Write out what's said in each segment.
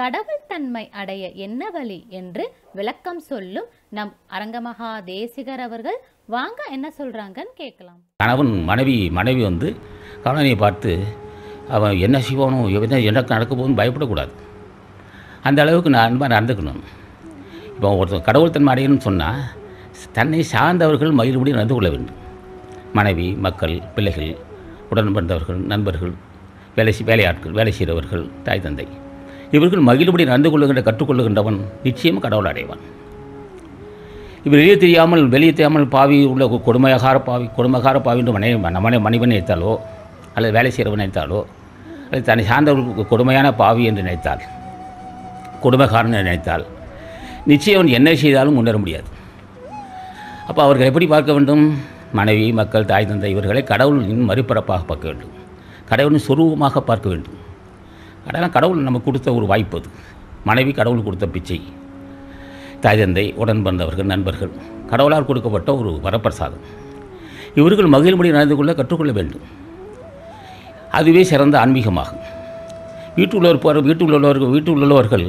கடவுள் தன்மை அடைய என்ன வழி என்று விளக்கம் சொல்லும் நம் அரங்கமகா தேசிகர் அவர்கள் வாங்க என்ன சொல்கிறாங்கன்னு கேட்கலாம் கணவன் மனைவி மனைவி வந்து கணவனை பார்த்து அவன் என்ன செய்வானோ என்ன என்ன நடக்க போகுதுன்னு பயப்படக்கூடாது அந்த அளவுக்கு நான் அன்பாக நடந்துக்கணும் இப்போ ஒருத்தர் கடவுள் தன்மை அடையணும்னு சொன்னால் தன்னை சார்ந்தவர்கள் மயில்படி நடந்து கொள்ள வேண்டும் மனைவி மக்கள் பிள்ளைகள் உடன்பிறந்தவர்கள் நண்பர்கள் வேலை வேலையாட்கள் வேலை செய்கிறவர்கள் தாய் தந்தை இவர்கள் மகிழ்படி நடந்து கொள்ளுகின்ற கற்றுக்கொள்ளுகின்றவன் நிச்சயம் கடவுள் அடைவான் இவர் வெளியே தெரியாமல் வெளியே தெரியாமல் பாவி உள்ள கொடுமையகார பாவி கொடுமகார பாவி என்று மனை நம்மளை மனிதன் நினைத்தாலோ அல்லது வேலை செய்கிறவன் நினைத்தாலோ அல்லது தன்னை சார்ந்தவர்களுக்கு கொடுமையான பாவி என்று நினைத்தால் கொடுமைக்காரன் என்று நினைத்தால் நிச்சயம் அவன் என்ன செய்தாலும் முன்னேற முடியாது அப்போ அவர்கள் எப்படி பார்க்க வேண்டும் மனைவி மக்கள் தாய் தந்தை இவர்களை கடவுளின் மறுபரப்பாக பார்க்க வேண்டும் கடவுளின் சுரூபமாக பார்க்க வேண்டும் அதெல்லாம் கடவுள் நமக்கு கொடுத்த ஒரு வாய்ப்பு அது மனைவி கடவுள் கொடுத்த பிச்சை தாய் தந்தை உடன் பிறந்தவர்கள் நண்பர்கள் கடவுளால் கொடுக்கப்பட்ட ஒரு வரப்பிரசாதம் இவர்கள் மகிழ்மொழி நடந்து கொள்ள கற்றுக்கொள்ள வேண்டும் அதுவே சிறந்த ஆன்மீகமாகும் உள்ளவர் இருப்பவர் வீட்டுள்ள உள்ளவர்கள் வீட்டில் உள்ளவர்கள்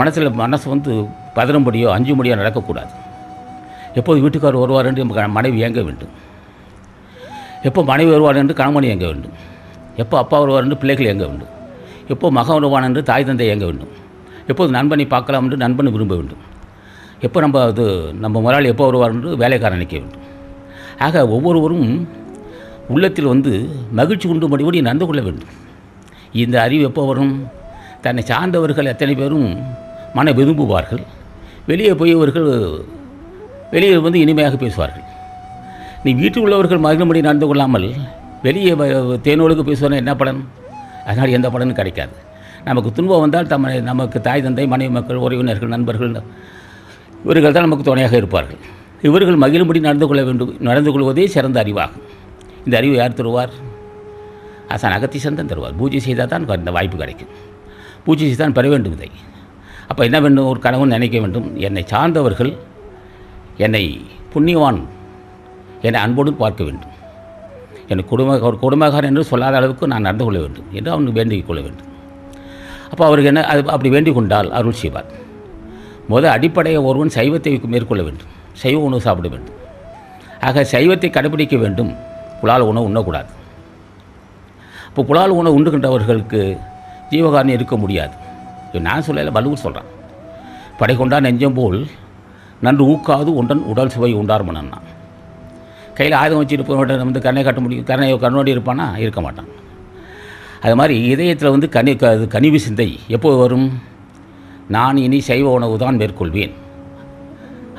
மனசில் மனசு வந்து பதினம்படியோ அஞ்சு முடியோ நடக்கக்கூடாது எப்போது வீட்டுக்கார் வருவார் என்று மனைவி இயங்க வேண்டும் எப்போ மனைவி வருவார் என்று கணவன் இயங்க வேண்டும் எப்போ அப்பா வருவார் என்று பிள்ளைகள் இயங்க வேண்டும் எப்போது மக உருவான் என்று தாய் தந்தை இயங்க வேண்டும் எப்போது நண்பனை பார்க்கலாம் என்று நண்பனை விரும்ப வேண்டும் எப்போ நம்ம அது நம்ம முதலாளி எப்போ வருவார் என்று வேலைக்காரன் நிற்க வேண்டும் ஆக ஒவ்வொருவரும் உள்ளத்தில் வந்து மகிழ்ச்சி உண்டு மறுபடி நடந்து கொள்ள வேண்டும் இந்த அறிவு எப்போ வரும் தன்னை சார்ந்தவர்கள் எத்தனை பேரும் மன விரும்புவார்கள் வெளியே போயவர்கள் வெளியே வந்து இனிமையாக பேசுவார்கள் நீ வீட்டில் உள்ளவர்கள் மகிழ்மடி நடந்து கொள்ளாமல் வெளியே தேனோளுக்கு பேசுவார்கள் என்ன பலன் அதனால் எந்த பலனும் கிடைக்காது நமக்கு துன்பம் வந்தால் தம் நமக்கு தாய் தந்தை மனைவி மக்கள் உறவினர்கள் நண்பர்கள் இவர்கள் தான் நமக்கு துணையாக இருப்பார்கள் இவர்கள் மகிழும்படி நடந்து கொள்ள வேண்டும் நடந்து கொள்வதே சிறந்த அறிவாகும் இந்த அறிவு யார் தருவார் ஆசான் சந்தன் தருவார் பூஜை செய்தால் தான் இந்த வாய்ப்பு கிடைக்கும் பூஜை செய்தான் பெற வேண்டும் இதை அப்போ என்ன வேண்டும் ஒரு கனவு நினைக்க வேண்டும் என்னை சார்ந்தவர்கள் என்னை புண்ணியவான் என்னை அன்போடு பார்க்க வேண்டும் என் குடும்ப ஒரு குடும்பக்காரன் என்று சொல்லாத அளவுக்கு நான் நடந்து கொள்ள வேண்டும் என்று அவனுக்கு வேண்டிக் கொள்ள வேண்டும் அப்போ அவருக்கு என்ன அது அப்படி வேண்டிக் கொண்டால் அருள் செய்வார் முதல் அடிப்படையை ஒருவன் சைவத்தை மேற்கொள்ள வேண்டும் சைவ உணவு சாப்பிட வேண்டும் ஆக சைவத்தை கடைபிடிக்க வேண்டும் புலால் உணவு உண்ணக்கூடாது இப்போ புலால் உணவு உண்டுகின்றவர்களுக்கு ஜீவகாரணம் இருக்க முடியாது நான் சொல்லலை வலுவூர் சொல்கிறான் படை கொண்டா நெஞ்சம் போல் நன்று ஊக்காது உடன் உடல் சுவை உண்டார் மனன்னா கையில் ஆயுதம் வச்சுட்டு போனவட்ட வந்து கண்ணை காட்ட முடியும் கண்ணை கண்ணோடி இருப்பானா இருக்க மாட்டான் அது மாதிரி இதயத்தில் வந்து கனி அது கனிவு சிந்தை எப்போது வரும் நான் இனி சைவ உணவு தான் மேற்கொள்வேன்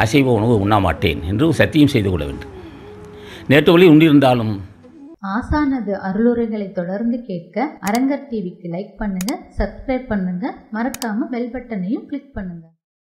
அசைவ உணவு உண்ணாமாட்டேன் என்று சத்தியம் செய்து கொள்ள வேண்டும் நேற்று வழி உண்டிருந்தாலும் ஆசானது அருளுரைகளை தொடர்ந்து கேட்க அரங்கர் டிவிக்கு லைக் பண்ணுங்க சப்ஸ்கிரைப் பண்ணுங்க மறக்காம பெல் பட்டனையும் கிளிக் பண்ணுங்க